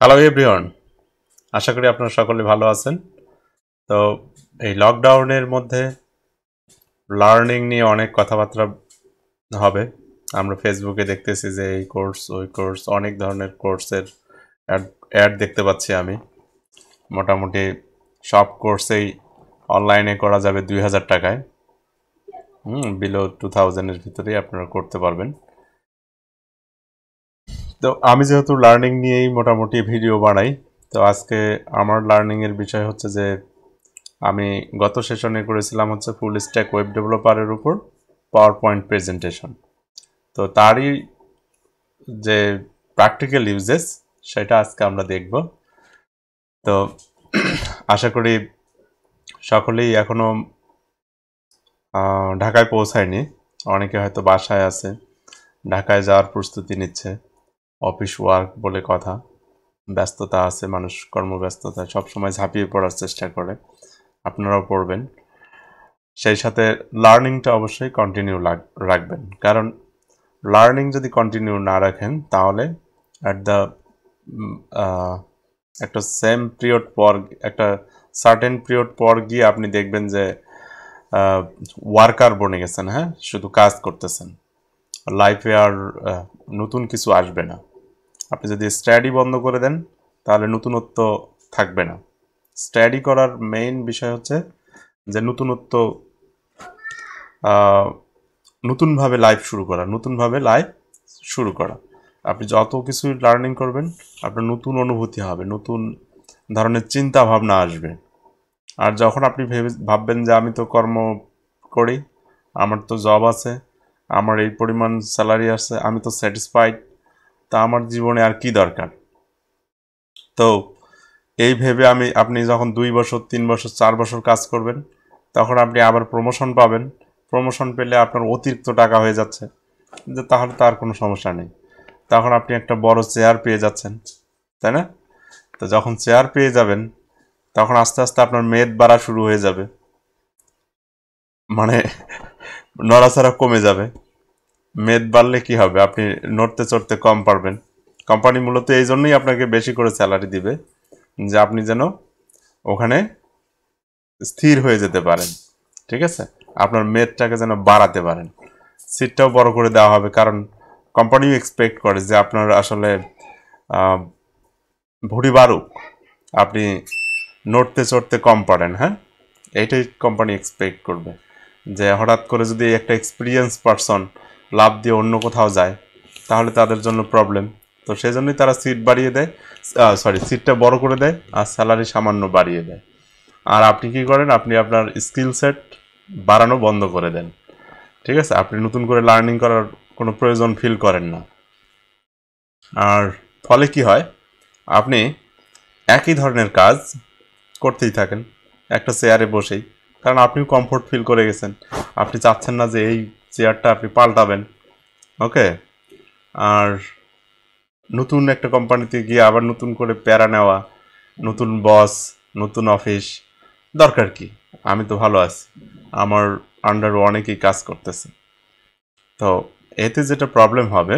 Hello everyone আশা করি আপনারা সকলে ভালো আছেন তো এই লকডাউনের মধ্যে লার্নিং নিয়ে অনেক কথাবার্তা হবে আমরা ফেসবুকে দেখতেছি যে এই কোর্স ওই কোর্স অনেক ধরনের কোর্সের অ্যাড দেখতে পাচ্ছি আমি মোটামুটি সব কোর্সেই অনলাইনে করা যাবে দুই হাজার টাকায় হুম বিলো টু থাউজেন্ডের ভিতরেই আপনারা করতে পারবেন তো আমি যেহেতু লার্নিং নিয়েই মোটামুটি ভিডিও বানাই তো আজকে আমার লার্নিংয়ের বিষয় হচ্ছে যে আমি গত সেশনে করেছিলাম হচ্ছে ফুল স্ট্যাক ওয়েব ডেভেলপারের উপর পাওয়ার পয়েন্ট প্রেজেন্টেশন তো তারই যে প্র্যাকটিক্যাল ইউজেস সেটা আজকে আমরা দেখব তো আশা করি সকলেই এখনও ঢাকায় পৌঁছায়নি অনেকে হয়তো বাসায় আছে ঢাকায় যাওয়ার প্রস্তুতি নিচ্ছে অফিস ওয়ার্ক বলে কথা ব্যস্ততা আছে মানুষ কর্মব্যস্ততা সবসময় ঝাঁপিয়ে পড়ার চেষ্টা করে আপনারাও পড়বেন সেই সাথে লার্নিংটা অবশ্যই কন্টিনিউ রাখবেন কারণ লার্নিং যদি কন্টিনিউ না রাখেন তাহলে অ্যাট দ্য একটা সেম পিরিয়ড পর একটা সার্টেন পিরিয়ড পর গিয়ে আপনি দেখবেন যে ওয়ার্কার বনে গেছেন হ্যাঁ শুধু কাজ করতেছেন লাইফে আর নতুন কিছু আসবে না আপনি যদি স্টাডি বন্ধ করে দেন তাহলে নতুনত্ব থাকবে না স্টাডি করার মেইন বিষয় হচ্ছে যে নতুনত্ব নতুনভাবে লাইফ শুরু করা নতুনভাবে লাইফ শুরু করা আপনি যত কিছু লার্নিং করবেন আপনার নতুন অনুভূতি হবে নতুন ধরনের চিন্তা ভাবনা আসবে আর যখন আপনি ভেবে ভাববেন যে আমি তো কর্ম করি আমার তো জব আছে আমার এই পরিমাণ স্যালারি আসছে আমি তো স্যাটিসফাইড তা আমার জীবনে আর কি দরকার তো এই ভেবে আমি আপনি যখন দুই বছর তিন বছর চার বছর কাজ করবেন তখন আপনি আবার প্রমোশন পাবেন প্রমোশন পেলে আপনার অতিরিক্ত টাকা হয়ে যাচ্ছে যে তাহলে তার কোনো সমস্যা নেই তখন আপনি একটা বড় চেয়ার পেয়ে যাচ্ছেন তাই না তো যখন চেয়ার পেয়ে যাবেন তখন আস্তে আস্তে আপনার মেদ বাড়া শুরু হয়ে যাবে মানে নড়াচড়া কমে যাবে মেদ বাড়লে কি হবে আপনি নড়তে চড়তে কম পারবেন কোম্পানি মূলত এই জন্যই আপনাকে বেশি করে স্যালারি দিবে যে আপনি যেন ওখানে স্থির হয়ে যেতে পারেন ঠিক আছে আপনার মেদটাকে যেন বাড়াতে পারেন সিটটাও বড় করে দেওয়া হবে কারণ কোম্পানিও এক্সপেক্ট করে যে আপনার আসলে ভুড়ি বাড়ুক আপনি নড়তে চড়তে কম পারেন হ্যাঁ এইটাই কোম্পানি এক্সপেক্ট করবে যে হঠাৎ করে যদি একটা এক্সপিরিয়েন্স পারসন লাভ দিয়ে অন্য কোথাও যায় তাহলে তাদের জন্য প্রবলেম তো সেই জন্যই তারা সিট বাড়িয়ে দেয় সরি সিটটা বড় করে দেয় আর স্যালারি সামান্য বাড়িয়ে দেয় আর আপনি কি করেন আপনি আপনার স্কিল সেট বাড়ানো বন্ধ করে দেন ঠিক আছে আপনি নতুন করে লার্নিং করার কোনো প্রয়োজন ফিল করেন না আর ফলে কি হয় আপনি একই ধরনের কাজ করতেই থাকেন একটা চেয়ারে বসেই কারণ আপনিও কমফোর্ট ফিল করে গেছেন আপনি চাচ্ছেন না যে এই চেয়ারটা আপনি পাল্টাবেন ওকে আর নতুন একটা কোম্পানিতে গিয়ে আবার নতুন করে প্যারা নেওয়া নতুন বস নতুন অফিস দরকার কি আমি তো ভালো আছি আমার আন্ডারও অনেকেই কাজ করতেছে তো এতে যেটা প্রবলেম হবে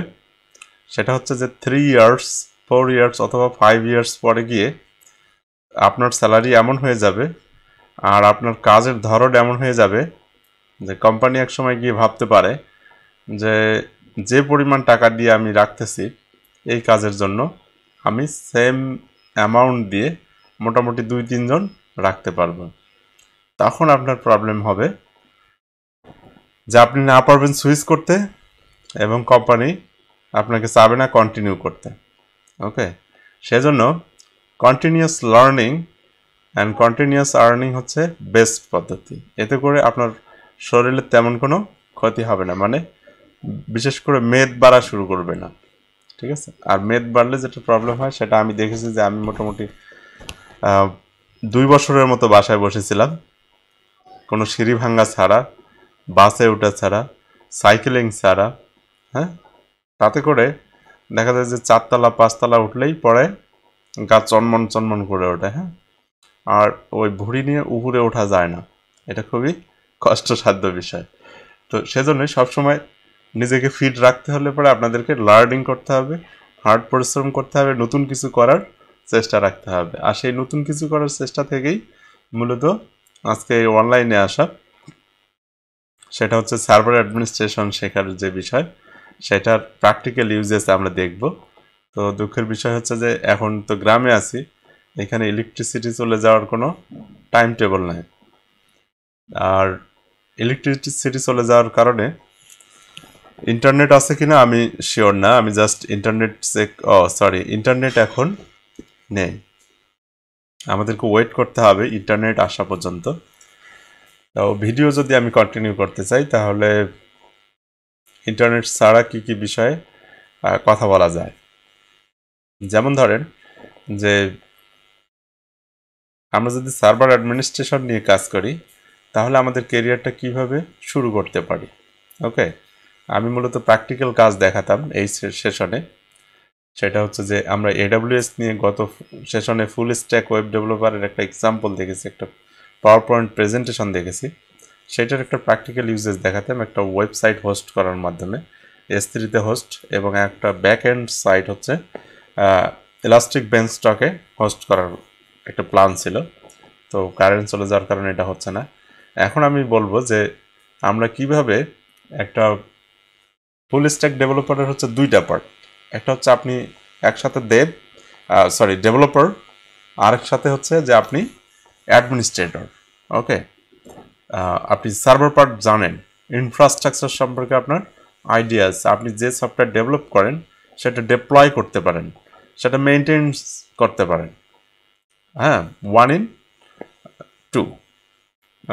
সেটা হচ্ছে যে থ্রি ইয়ার্স ফোর ইয়ার্স অথবা ফাইভ ইয়ার্স পরে গিয়ে আপনার স্যালারি এমন হয়ে যাবে আর আপনার কাজের ধরন এমন হয়ে যাবে যে কোম্পানি এক সময় গিয়ে ভাবতে পারে যে যে পরিমাণ টাকা দিয়ে আমি রাখতেছি এই কাজের জন্য আমি সেম অ্যামাউন্ট দিয়ে মোটামুটি দুই তিনজন রাখতে পারবো তখন আপনার প্রবলেম হবে যে আপনি না পারবেন সুইচ করতে এবং কোম্পানি আপনাকে চাবে না কন্টিনিউ করতে ওকে সেজন্য continuous learning and continuous earning হচ্ছে বেস্ট পদ্ধতি এতে করে আপনার শরীরের তেমন কোনো ক্ষতি হবে না মানে বিশেষ করে মেদ বাড়া শুরু করবে না ঠিক আছে আর মেদ বাড়লে যেটা প্রবলেম হয় সেটা আমি দেখেছি যে আমি মোটামুটি দুই বছরের মতো বাসায় বসেছিলাম কোনো সিঁড়ি ভাঙ্গা ছাড়া বাসে ওঠা ছাড়া সাইকেলিং ছাড়া হ্যাঁ তাতে করে দেখা যায় যে চারতলা পাঁচতলা উঠলেই পরে গা চনমন চনমন করে ওঠে হ্যাঁ আর ওই ভুঁড়ি নিয়ে উপরে ওঠা যায় না এটা খুবই কষ্টসাধ্য বিষয় তো সেজন্যই সবসময় নিজেকে ফিট রাখতে হলে পরে আপনাদেরকে লার্নিং করতে হবে হার্ড পরিশ্রম করতে হবে নতুন কিছু করার চেষ্টা রাখতে হবে আর সেই নতুন কিছু করার চেষ্টা থেকেই মূলত আজকে অনলাইনে আসা সেটা হচ্ছে সার্ভার অ্যাডমিনিস্ট্রেশন শেখার যে বিষয় সেটার প্র্যাকটিক্যাল ইউজেস আমরা দেখব তো দুঃখের বিষয় হচ্ছে যে এখন তো গ্রামে আছি এখানে ইলেকট্রিসিটি চলে যাওয়ার কোনো টাইম টেবল নাই আর ইলেকট্রিসিটি চলে যাওয়ার কারণে ইন্টারনেট আছে কিনা আমি শিওর না আমি জাস্ট ইন্টারনেট চেক ও সরি ইন্টারনেট এখন নেই আমাদেরকে ওয়েট করতে হবে ইন্টারনেট আসা পর্যন্ত তো ভিডিও যদি আমি কন্টিনিউ করতে চাই তাহলে ইন্টারনেট ছাড়া কি কি বিষয়ে কথা বলা যায় যেমন ধরেন যে আমরা যদি সার্ভার অ্যাডমিনিস্ট্রেশন নিয়ে কাজ করি তাহলে আমাদের কেরিয়ারটা কিভাবে শুরু করতে পারি ওকে আমি মূলত প্র্যাকটিক্যাল কাজ দেখাতাম এই সেশনে সেটা হচ্ছে যে আমরা এডাব্লিউএস নিয়ে গত সেশনে ফুল স্ট্যাক ওয়েব ডেভেলপারের একটা এক্সাম্পল দেখেছি একটা পাওয়ার পয়েন্ট প্রেজেন্টেশন দেখেছি সেটার একটা প্র্যাকটিক্যাল ইউজেস দেখাতাম একটা ওয়েবসাইট হোস্ট করার মাধ্যমে এস থ্রিতে হোস্ট এবং একটা ব্যাক এন্ড সাইট হচ্ছে ইলাস্টিক বেঞ্চ স্টকে হোস্ট করার একটা প্ল্যান ছিল তো কারেন্ট চলে যাওয়ার কারণে এটা হচ্ছে না এখন আমি বলবো যে আমরা কিভাবে একটা ফুল স্ট্যাক ডেভেলপারের হচ্ছে দুইটা পার্ট একটা হচ্ছে আপনি একসাথে দেব সরি ডেভেলপার আরেক সাথে হচ্ছে যে আপনি অ্যাডমিনিস্ট্রেটর ওকে আপনি সার্ভার পার্ট জানেন ইনফ্রাস্ট্রাকচার সম্পর্কে আপনার আইডিয়া আছে আপনি যে সফটওয়্যার ডেভেলপ করেন সেটা ডেপ্লয় করতে পারেন সেটা মেনটেন করতে পারেন হ্যাঁ ওয়ান ইন টু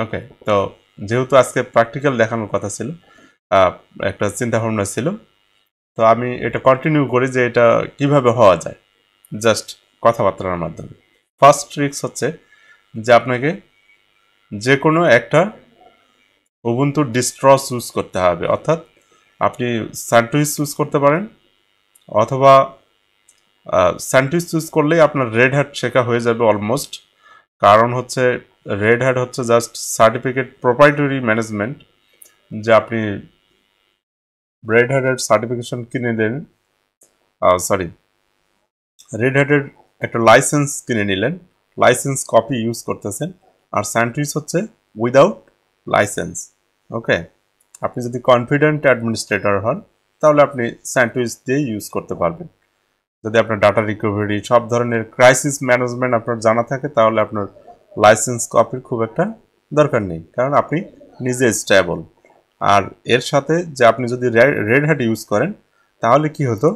ওকে তো যেহেতু আজকে প্র্যাকটিক্যাল দেখানোর কথা ছিল একটা চিন্তাভাবনা ছিল তো আমি এটা কন্টিনিউ করি যে এটা কিভাবে হওয়া যায় জাস্ট কথাবার্তার মাধ্যমে ফার্স্ট ট্রিক্স হচ্ছে যে আপনাকে যে কোনো একটা উবুন্তু ডিস্ট্র চুজ করতে হবে অর্থাৎ আপনি স্যান্ডউইচ চুজ করতে পারেন অথবা স্যান্টিস চুজ করলেই আপনার রেড হ্যাট শেখা হয়ে যাবে অলমোস্ট কারণ হচ্ছে রেড হ্যাট হচ্ছে জাস্ট সার্টিফিকেট প্রোপাইটরি ম্যানেজমেন্ট যে আপনি রেড হ্যাটের সার্টিফিকেশন কিনে নেন সরি রেড হ্যাটের একটা লাইসেন্স কিনে নিলেন লাইসেন্স কপি ইউজ করতেছেন আর স্যান্টুইস হচ্ছে উইদাউট লাইসেন্স ওকে আপনি যদি কনফিডেন্ট অ্যাডমিনিস্ট্রেটর হন তাহলে আপনি স্যান্টুইস দিয়ে ইউজ করতে পারবেন যদি আপনার ডাটা রিকভারি সব ধরনের ক্রাইসিস ম্যানেজমেন্ট আপনার জানা থাকে তাহলে আপনার লাইসেন্স কপির খুব একটা দরকার নেই কারণ আপনি নিজে স্টেবল আর এর সাথে যে আপনি যদি রেড হ্যাট ইউজ করেন তাহলে কি হতো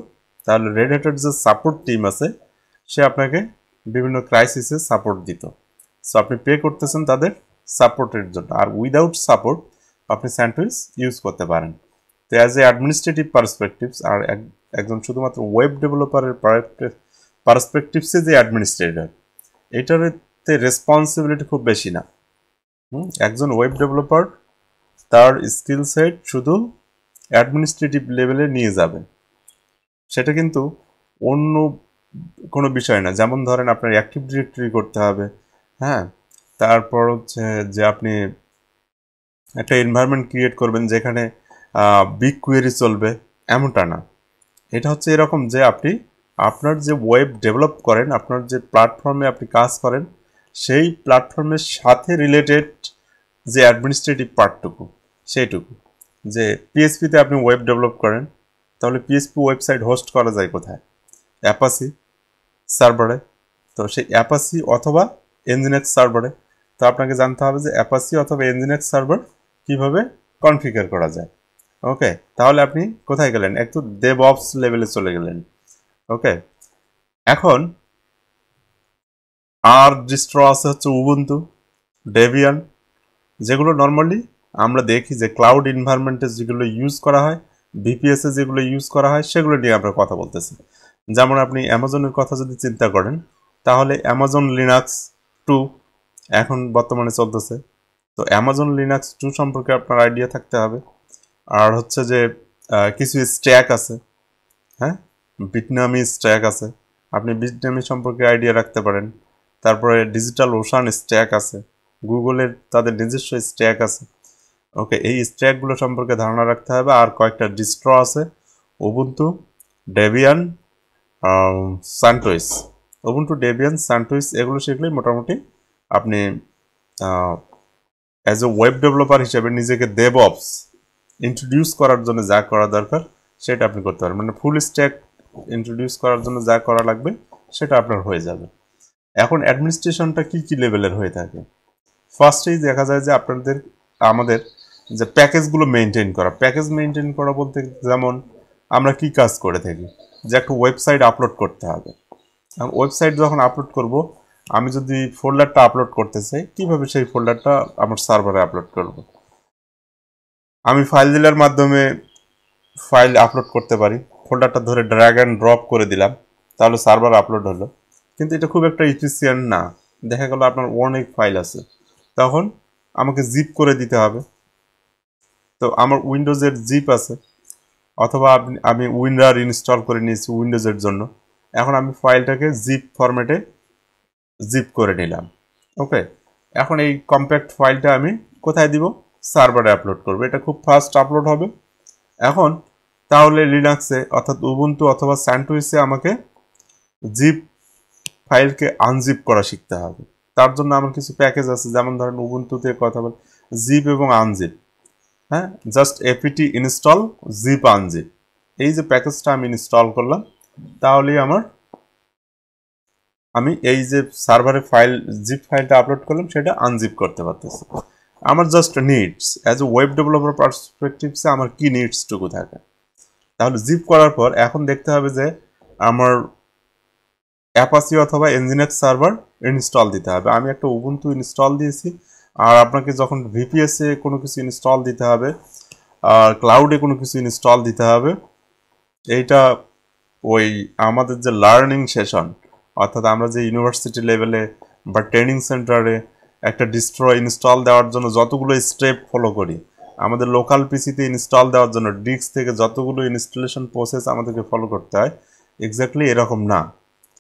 তাহলে রেড হ্যাটের যে সাপোর্ট টিম আছে সে আপনাকে বিভিন্ন ক্রাইসিসে সাপোর্ট দিত সো আপনি পে করতেছেন তাদের সাপোর্টের জন্য আর উইদাউট সাপোর্ট আপনি স্যান্ডউইচ ইউজ করতে পারেন তো অ্যাজ এ অ্যাডমিনিস্ট্রেটিভ পার্সপেক্টিভস আর একজন শুধুমাত্র ওয়েব ডেভেলপারের পার্সপেকটিভসে যে অ্যাডমিনিস্ট্রেটর এটারতে রেসপন্সিবিলিটি খুব বেশি না একজন ওয়েব ডেভেলপার তার স্কিল সেট শুধু অ্যাডমিনিস্ট্রেটিভ লেভেলে নিয়ে যাবে সেটা কিন্তু অন্য কোনো বিষয় না যেমন ধরেন আপনার অ্যাক্টিভ ডিরেক্টরি করতে হবে হ্যাঁ তারপর হচ্ছে যে আপনি একটা এনভায়রনমেন্ট ক্রিয়েট করবেন যেখানে বিগ কোয়েরি চলবে এমনটা না এটা হচ্ছে এরকম যে আপনি আপনার যে ওয়েব ডেভেলপ করেন আপনার যে প্ল্যাটফর্মে আপনি কাজ করেন সেই প্ল্যাটফর্মের সাথে রিলেটেড যে অ্যাডমিনিস্ট্রেটিভ পার্টটুকু সেইটুকু যে পিএসপিতে আপনি ওয়েব ডেভেলপ করেন তাহলে পিএসপি ওয়েবসাইট হোস্ট করা যায় কোথায় অ্যাপাসি সার্ভারে তো সেই অ্যাপাসি অথবা এনজিনেক্স সার্ভারে তো আপনাকে জানতে হবে যে অ্যাপাসি অথবা এনজিনেক্স সার্ভার কিভাবে কনফিগার করা যায় ওকে তাহলে আপনি কোথায় গেলেন একটু দেব অপস লেভেলে চলে গেলেন ওকে এখন আর ডিস্ট্র আছে হচ্ছে উবন্তু ডেভিয়ান যেগুলো নর্মালি আমরা দেখি যে ক্লাউড এনভায়রনমেন্টে যেগুলো ইউজ করা হয় ভিপিএসে যেগুলো ইউজ করা হয় সেগুলো নিয়ে আমরা কথা বলতেছি যেমন আপনি অ্যামাজনের কথা যদি চিন্তা করেন তাহলে অ্যামাজন লিনাক্স টু এখন বর্তমানে চলতেছে তো অ্যামাজন লিনাক্স টু সম্পর্কে আপনার আইডিয়া থাকতে হবে আর হচ্ছে যে কিছু স্ট্যাক আছে হ্যাঁ বিটনামি স্ট্যাক আছে আপনি বিটনামি সম্পর্কে আইডিয়া রাখতে পারেন তারপরে ডিজিটাল ওশান স্ট্যাক আছে গুগলের তাদের নিজস্ব স্ট্যাক আছে ওকে এই স্ট্যাকগুলো সম্পর্কে ধারণা রাখতে হবে আর কয়েকটা ডিস্ট্র আছে ওবন্তু ডেবিয়ান স্যান্টোইস উবুন্টু ডেভিয়ান স্যান্টোইস এগুলো শিখলেই মোটামুটি আপনি অ্যাজ এ ওয়েব ডেভেলপার হিসেবে নিজেকে অপস ইন্ট্রোডিউস করার জন্য যা করা দরকার সেটা আপনি করতে পারেন মানে ফুল স্ট্যাক ইন্ট্রোডিউস করার জন্য যা করা লাগবে সেটা আপনার হয়ে যাবে এখন অ্যাডমিনিস্ট্রেশনটা কি কি লেভেলের হয়ে থাকে ফার্স্টেই দেখা যায় যে আপনাদের আমাদের যে প্যাকেজগুলো মেনটেন করা প্যাকেজ মেনটেন করা বলতে যেমন আমরা কি কাজ করে থাকি যে একটা ওয়েবসাইট আপলোড করতে হবে ওয়েবসাইট যখন আপলোড করব আমি যদি ফোল্ডারটা আপলোড করতে চাই কীভাবে সেই ফোল্ডারটা আমার সার্ভারে আপলোড করবো আমি ফাইল জেলার মাধ্যমে ফাইল আপলোড করতে পারি ফোল্ডারটা ধরে ড্র্যাগ অ্যান্ড ড্রপ করে দিলাম তাহলে সার্ভার আপলোড হলো কিন্তু এটা খুব একটা ইফিসিয়েন্ট না দেখা গেলো আপনার অনেক ফাইল আছে তখন আমাকে জিপ করে দিতে হবে তো আমার উইন্ডোজের জিপ আছে অথবা আপনি আমি উইন্ডার ইনস্টল করে নিয়েছি উইন্ডোজের জন্য এখন আমি ফাইলটাকে জিপ ফরম্যাটে জিপ করে নিলাম ওকে এখন এই কম্প্যাক্ট ফাইলটা আমি কোথায় দিব সার্ভারে আপলোড করবে এটা খুব ফাস্ট আপলোড হবে এখন তাহলে লিনাক্সে অর্থাৎ উবুন্টু অথবা স্যান্ডউইচে আমাকে জিপ ফাইলকে আনজিপ করা শিখতে হবে তার জন্য আমার কিছু প্যাকেজ আছে যেমন ধরেন উবুন্টুতে কথা বল জিপ এবং আনজিপ হ্যাঁ just APT install zip unzip এই যে প্যাকেজটা আমি ইনস্টল করলাম তাহলেই আমার আমি এই যে সার্ভারে ফাইল জিপ ফাইলটা আপলোড করলাম সেটা আনজিপ করতে পারতেছি আমার just needs as a web developer পার্সপেক্টিভসে আমার কী নিডসটুকু থাকে তাহলে জিপ করার পর এখন দেখতে হবে যে আমার অ্যাপাসি অথবা এনজিনেক্স সার্ভার ইনস্টল দিতে হবে আমি একটা উবুন্টু ইনস্টল দিয়েছি আর আপনাকে যখন ভিপিএসে কোনো কিছু ইনস্টল দিতে হবে আর ক্লাউডে কোনো কিছু ইনস্টল দিতে হবে এইটা ওই আমাদের যে লার্নিং সেশন অর্থাৎ আমরা যে ইউনিভার্সিটি লেভেলে বা ট্রেনিং সেন্টারে একটা ডিস্ট্রয় ইনস্টল দেওয়ার জন্য যতগুলো স্টেপ ফলো করি আমাদের লোকাল পিসিতে ইনস্টল দেওয়ার জন্য ডিস্ক থেকে যতগুলো ইনস্টলেশন প্রসেস আমাদেরকে ফলো করতে হয় এক্স্যাক্টলি এরকম না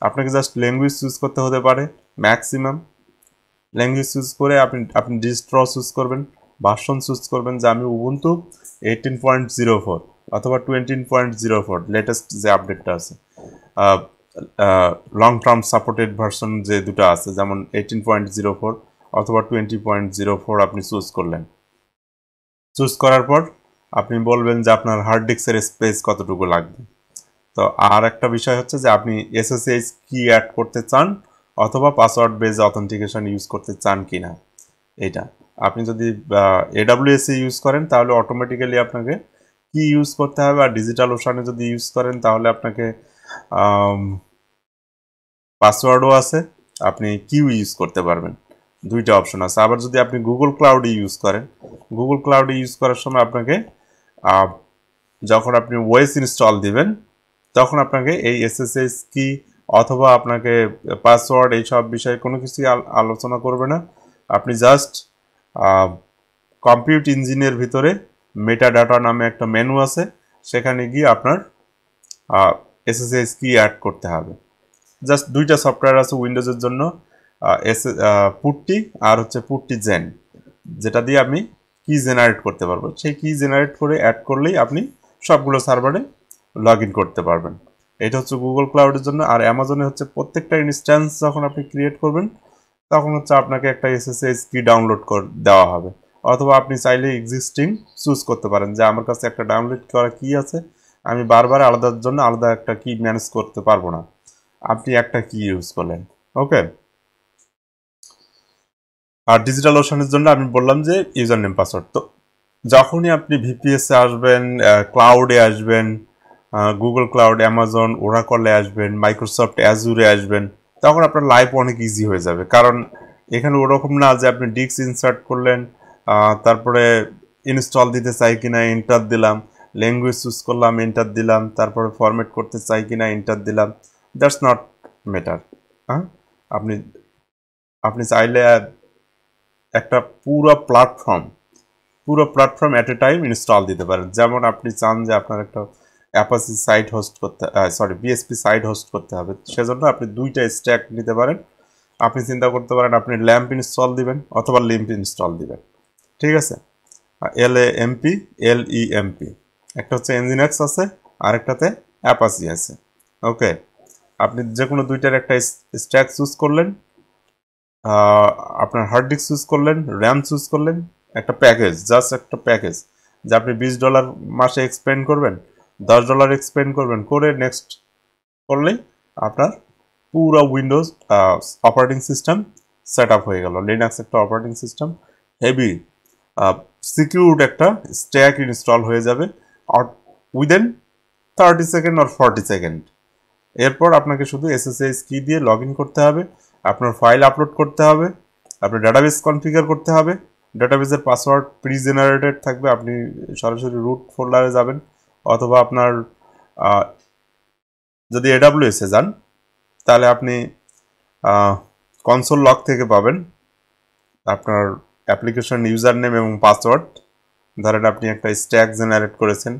আপনাকে জাস্ট ল্যাঙ্গুয়েজ চুজ করতে হতে পারে ম্যাক্সিমাম ল্যাঙ্গুয়েজ চুজ করে আপনি আপনি ডিস্ট্র চুজ করবেন ভার্সন চুজ করবেন যে আমি Ubuntu eighteen point zero four অথবা twenty point zero four latest যে আপডেটটা আছে লং টার্ম সাপোর্টেড ভার্সন যে দুটো আছে যেমন এইটিন পয়েন্ট জিরো ফোর অথবা টোয়েন্টি পয়েন্ট জিরো ফোর আপনি চুজ করলেন চুজ করার পর আপনি বলবেন যে আপনার হার্ড ডিস্কের স্পেস কতটুকু লাগবে তো আর একটা বিষয় হচ্ছে যে আপনি এসএসএইচ কি অ্যাড করতে চান অথবা পাসওয়ার্ড বেজ অথেন্টিকেশন ইউজ করতে চান কি না এটা আপনি যদি এডাব্লিউএসি ইউজ করেন তাহলে অটোমেটিক্যালি আপনাকে কি ইউজ করতে হবে আর ডিজিটাল ওশানে যদি ইউজ করেন তাহলে আপনাকে পাসওয়ার্ডও আছে আপনি কিউ ইউজ করতে পারবেন দুইটা অপশন আছে আবার যদি আপনি গুগল ক্লাউডে ইউজ করেন গুগল ক্লাউডে ইউজ করার সময় আপনাকে যখন আপনি ওয়েস ইনস্টল দিবেন তখন আপনাকে এই এসএসএস কি অথবা আপনাকে পাসওয়ার্ড এইসব বিষয়ে কোনো কিছুই আলোচনা করবে না আপনি জাস্ট কম্পিউট ইঞ্জিনের ভিতরে মেটা ডাটা নামে একটা মেনু আছে সেখানে গিয়ে আপনার এসএসএস কি অ্যাড করতে হবে জাস্ট দুইটা সফটওয়্যার আছে উইন্ডোজের জন্য এস পুটটি আর হচ্ছে পুটটি জেন যেটা দিয়ে আপনি কি জেনারেট করতে পারবেন সেই কি জেনারেট করে অ্যাড করলেই আপনি সবগুলো সার্ভারে লগ করতে পারবেন এটা হচ্ছে গুগল ক্লাউডের জন্য আর অ্যামাজনে হচ্ছে প্রত্যেকটা ইনস্ট্যান্স যখন আপনি ক্রিয়েট করবেন তখন হচ্ছে আপনাকে একটা এসএসএস কি ডাউনলোড কর দেওয়া হবে অথবা আপনি চাইলে এক্সিস্টিং চুজ করতে পারেন যে আমার কাছে একটা ডাউনলোড করা কি আছে আমি বারবার আলাদার জন্য আলাদা একটা কি ম্যানেজ করতে পারবো না আপনি একটা কি ইউজ করলেন ওকে আর ডিজিটাল ওশানের জন্য আমি বললাম যে ইউজার নেম পাসওয়ার্ড তো যখনই আপনি ভিপিএসে আসবেন ক্লাউডে আসবেন গুগল ক্লাউড অ্যামাজন ওরাকলে আসবেন মাইক্রোসফট অ্যাজুরে আসবেন তখন আপনার লাইফ অনেক ইজি হয়ে যাবে কারণ এখানে ওরকম না যে আপনি ডিস্ক ইনসার্ট করলেন তারপরে ইনস্টল দিতে চাই কিনা ইন্টার দিলাম ল্যাঙ্গুয়েজ চুজ করলাম ইন্টার দিলাম তারপরে ফরম্যাট করতে চাই কিনা ইন্টার দিলাম দ্যাটস নট ম্যাটার হ্যাঁ আপনি আপনি চাইলে একটা পুরো প্ল্যাটফর্ম পুরো platform at a time install দিতে পারেন যেমন আপনি চান যে আপনার একটা অ্যাপাসি সাইট হোস্ট করতে সরি বিএসপি সাইট হোস্ট করতে হবে সেজন্য আপনি দুইটা স্ট্যাক নিতে পারেন আপনি চিন্তা করতে পারেন আপনি ল্যাম্প ইনস্টল দিবেন অথবা লিম্প ইনস্টল দিবেন ঠিক আছে এল এ এমপি এল ই এমপি একটা হচ্ছে এনজিনেক্স আছে আরেকটাতে অ্যাপাসি আছে ওকে আপনি যে কোনো দুইটার একটা স্ট্যাক চুজ করলেন আপনার হার্ড ডিস্ক চুজ করলেন র্যাম চুজ করলেন একটা প্যাকেজ জাস্ট একটা প্যাকেজ যে আপনি বিশ ডলার মাসে এক্সপেন্ড করবেন দশ ডলার এক্সপেন্ড করবেন করে নেক্সট করলেই আপনার পুরো Windows operating system set up হয়ে গেল লিনাক্স একটা অপারেটিং সিস্টেম হেভি সিকিউরড একটা স্ট্যাক ইনস্টল হয়ে যাবে উইদিন থার্টি সেকেন্ড আর ফর্টি সেকেন্ড এরপর আপনাকে শুধু এসএসএস কি দিয়ে লগ করতে হবে আপনার ফাইল আপলোড করতে হবে আপনার ডাটাবেস কনফিগার করতে হবে ডাটাবেসের পাসওয়ার্ড প্রি জেনারেটেড থাকবে আপনি সরাসরি রুট ফোল্ডারে যাবেন অথবা আপনার যদি এডাব্লিউএসে যান তাহলে আপনি কনসোল লক থেকে পাবেন আপনার অ্যাপ্লিকেশন ইউজার নেম এবং পাসওয়ার্ড ধরেন আপনি একটা স্ট্যাক জেনারেট করেছেন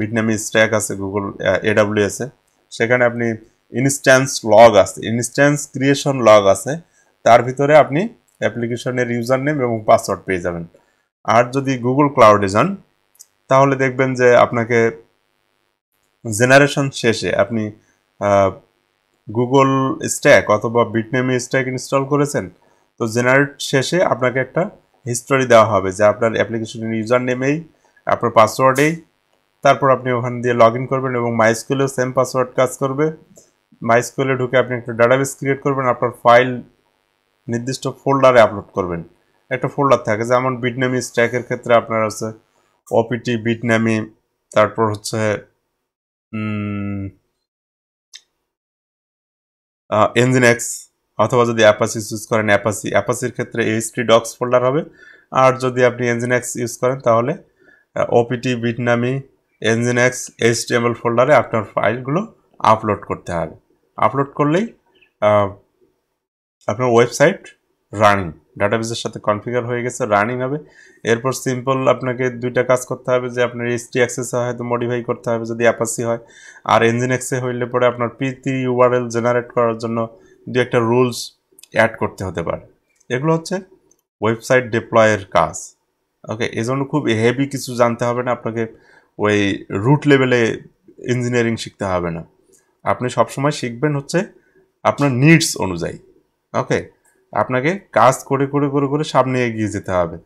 ভিটনামি স্ট্যাক আছে গুগল এডাব্লিউএসে সেখানে আপনি ইনস্ট্যান্স লগ আছে ইনস্ট্যান্স ক্রিয়েশন লগ আছে তার ভিতরে আপনি অ্যাপ্লিকেশনের ইউজার নেম এবং পাসওয়ার্ড পেয়ে যাবেন আর যদি গুগল ক্লাউডে যান তাহলে দেখবেন যে আপনাকে জেনারেশন শেষে আপনি গুগল স্ট্যাক অথবা বিটনেমি স্ট্যাক ইনস্টল করেছেন তো জেনারেট শেষে আপনাকে একটা হিস্টোরি দেওয়া হবে যে আপনার অ্যাপ্লিকেশনের ইউজার নেমেই আপনার পাসওয়ার্ডেই তারপর আপনি ওখান দিয়ে লগ করবেন এবং মাইস্কুলেও সেম পাসওয়ার্ড কাজ করবে মাইস্কুলে ঢুকে আপনি একটা ডাটাবেস ক্রিয়েট করবেন আপনার ফাইল নির্দিষ্ট ফোল্ডারে আপলোড করবেন একটা ফোল্ডার থাকে যেমন বিটনামি স্ট্যাকের ক্ষেত্রে আপনার আছে ওপিটি বিটনামি তারপর হচ্ছে এক্স অথবা যদি অ্যাপাসি ইউজ করেন অ্যাপাসি অ্যাপাসির ক্ষেত্রে এইচটি ডক্স ফোল্ডার হবে আর যদি আপনি এক্স ইউজ করেন তাহলে ওপিটি বিটনামি এক্স এইচটিএমএল ফোল্ডারে আপনার ফাইলগুলো আপলোড করতে হবে আপলোড করলেই আপনার ওয়েবসাইট রানিং ডাটাবেসের সাথে কনফিগার হয়ে গেছে রানিং হবে এরপর সিম্পল আপনাকে দুইটা কাজ করতে হবে যে আপনার এসটি অ্যাক্সেসে হয়তো মডিফাই করতে হবে যদি অ্যাপাসি হয় আর ইঞ্জিন এক্সে হইলে পরে আপনার পিটি ইউআরএল জেনারেট করার জন্য দু একটা রুলস অ্যাড করতে হতে পারে এগুলো হচ্ছে ওয়েবসাইট ডিপ্লয়ের কাজ ওকে এই জন্য খুব হেভি কিছু জানতে হবে না আপনাকে ওই রুট লেভেলে ইঞ্জিনিয়ারিং শিখতে হবে না আপনি সবসময় শিখবেন হচ্ছে আপনার নিডস অনুযায়ী ওকে আপনাকে কাজ করে করে করে করে সামনে এগিয়ে যেতে হবে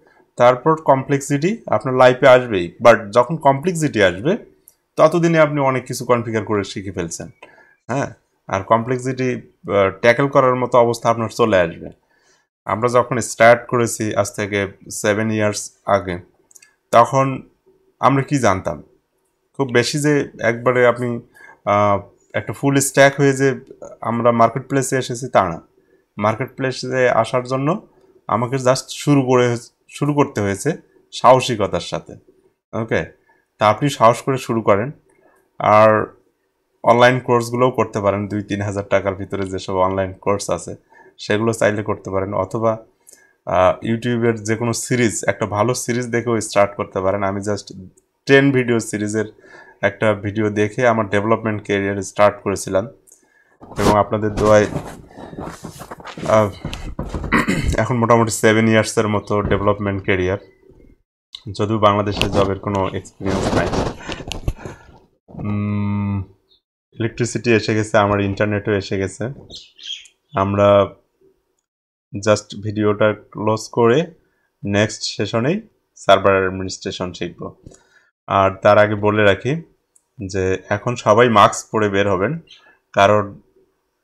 তারপর কমপ্লেক্সিটি আপনার লাইফে আসবেই বাট যখন কমপ্লেক্সিটি আসবে ততদিনে আপনি অনেক কিছু কনফিগার করে শিখে ফেলছেন হ্যাঁ আর কমপ্লেক্সিটি ট্যাকেল করার মতো অবস্থা আপনার চলে আসবে আমরা যখন স্টার্ট করেছি আজ থেকে সেভেন ইয়ার্স আগে তখন আমরা কি জানতাম খুব বেশি যে একবারে আপনি একটা ফুল স্ট্যাক হয়ে যে আমরা মার্কেট প্লেসে এসেছি তা না মার্কেট প্লেসে আসার জন্য আমাকে জাস্ট শুরু করে শুরু করতে হয়েছে সাহসিকতার সাথে ওকে তা আপনি সাহস করে শুরু করেন আর অনলাইন কোর্সগুলোও করতে পারেন দুই তিন হাজার টাকার ভিতরে যেসব অনলাইন কোর্স আছে সেগুলো চাইলে করতে পারেন অথবা ইউটিউবের যে কোনো সিরিজ একটা ভালো সিরিজ দেখেও স্টার্ট করতে পারেন আমি জাস্ট টেন ভিডিও সিরিজের একটা ভিডিও দেখে আমার ডেভেলপমেন্ট কেরিয়ার স্টার্ট করেছিলাম এবং আপনাদের দোয়ায় এখন মোটামুটি সেভেন ইয়ার্সের মতো ডেভেলপমেন্ট কেরিয়ার যদিও বাংলাদেশে জবের কোনো এক্সপিরিয়েন্স নাই ইলেকট্রিসিটি এসে গেছে আমার ইন্টারনেটও এসে গেছে আমরা জাস্ট ভিডিওটা ক্লোজ করে নেক্সট সেশনেই সার্ভার অ্যাডমিনিস্ট্রেশন শিখব আর তার আগে বলে রাখি যে এখন সবাই মাস্ক পরে বের হবেন কারণ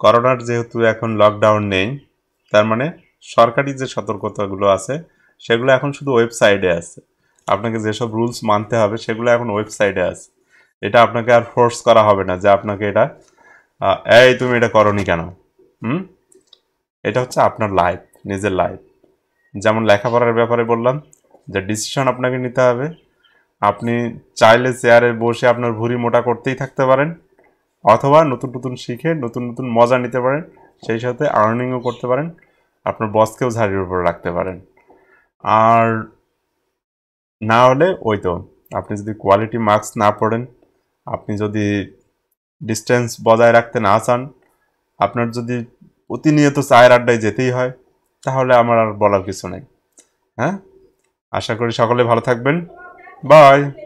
করোনার যেহেতু এখন লকডাউন নেই তার মানে সরকারি যে সতর্কতাগুলো আছে সেগুলো এখন শুধু ওয়েবসাইটে আছে আপনাকে যেসব রুলস মানতে হবে সেগুলো এখন ওয়েবসাইটে আছে এটা আপনাকে আর ফোর্স করা হবে না যে আপনাকে এটা এই তুমি এটা করনি কেন হুম এটা হচ্ছে আপনার লাইফ নিজের লাইফ যেমন লেখাপড়ার ব্যাপারে বললাম যে ডিসিশন আপনাকে নিতে হবে আপনি চাইলে চেয়ারে বসে আপনার ভুঁড়ি মোটা করতেই থাকতে পারেন অথবা নতুন নতুন শিখে নতুন নতুন মজা নিতে পারেন সেই সাথে আর্নিংও করতে পারেন আপনার বসকেও ঝাড়ির উপর রাখতে পারেন আর না হলে ওই তো আপনি যদি কোয়ালিটি মার্কস না পড়েন আপনি যদি ডিস্টেন্স বজায় রাখতে না চান আপনার যদি প্রতিনিয়ত চায়ের আড্ডায় যেতেই হয় তাহলে আমার আর বলার কিছু নেই হ্যাঁ আশা করি সকলে ভালো থাকবেন Bye.